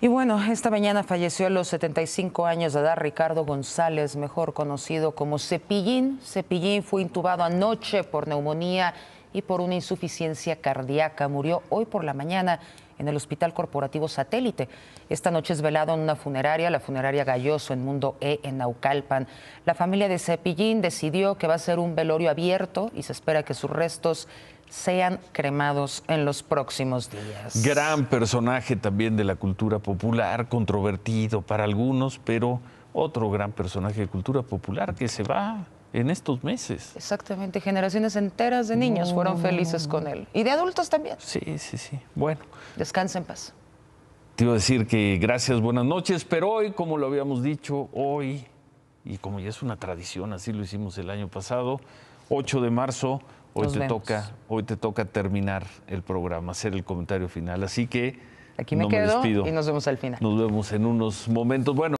Y bueno, esta mañana falleció a los 75 años de edad Ricardo González, mejor conocido como Cepillín. Cepillín fue intubado anoche por neumonía y por una insuficiencia cardíaca. Murió hoy por la mañana en el Hospital Corporativo Satélite. Esta noche es velado en una funeraria, la funeraria Galloso en Mundo E en Naucalpan. La familia de Cepillín decidió que va a ser un velorio abierto y se espera que sus restos sean cremados en los próximos días. Gran personaje también de la cultura popular, controvertido para algunos, pero otro gran personaje de cultura popular que se va en estos meses. Exactamente, generaciones enteras de niños fueron felices con él. Y de adultos también. Sí, sí, sí. Bueno. Descansa en paz. Te iba a decir que gracias, buenas noches, pero hoy, como lo habíamos dicho, hoy, y como ya es una tradición, así lo hicimos el año pasado, 8 de marzo, Hoy te, toca, hoy te toca terminar el programa, hacer el comentario final. Así que. Aquí me quedo y nos vemos al final. Nos vemos en unos momentos. Bueno.